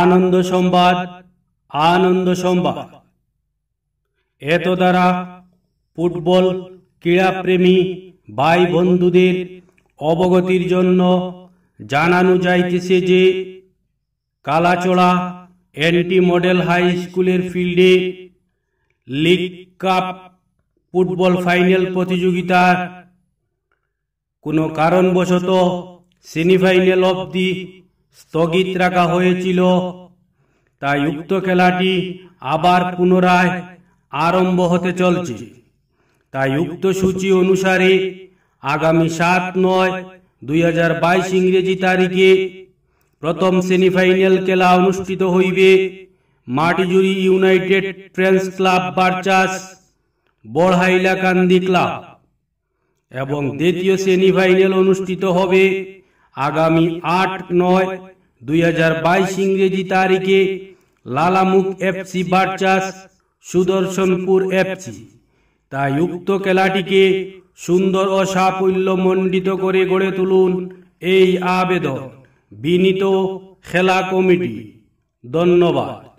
আনন্দ সংবাদ আনন্দ সংবাদ এত দ্বারা ফুটবল ক্রীড়াপ্রেমী ভাই বন্ধুদের অবগতির জন্য জানানো যাইতেছে যে কালাচড়া এন্টি মডেল হাই স্কুলের ফিল্ডে লিগ কাপ ফুটবল ফাইনাল প্রতিযোগিতার কোনো কারণবশত সেমিফাইনাল অব দি স্থগিত রাখা হয়েছিল তাই উক্ত খেলাটি আবার পুনরায় আরম্ভ হতে চলছে তাই উক্ত সূচি অনুসারে আগামী সাত নয় দুই হাজার বাইশ ইংরেজি তারিখে প্রথম সেমিফাইনাল খেলা অনুষ্ঠিত হইবে Matijuri united friends club versus Borhailakandi club এবং দ্বিতীয় সেমিফাইনাল অনুষ্ঠিত হবে আগামী আট নয় দুই হাজার বাইশ ইংরেজি তারিখে Lalamukh FC versus Sudarshanpur FC তাই উক্ত খেলাটিকে সুন্দর ও সাফল্য মণ্ডিত করে গড়ে তুলুন এই আবেদন বিনীত খেলা কমিটি ধন্যবাদ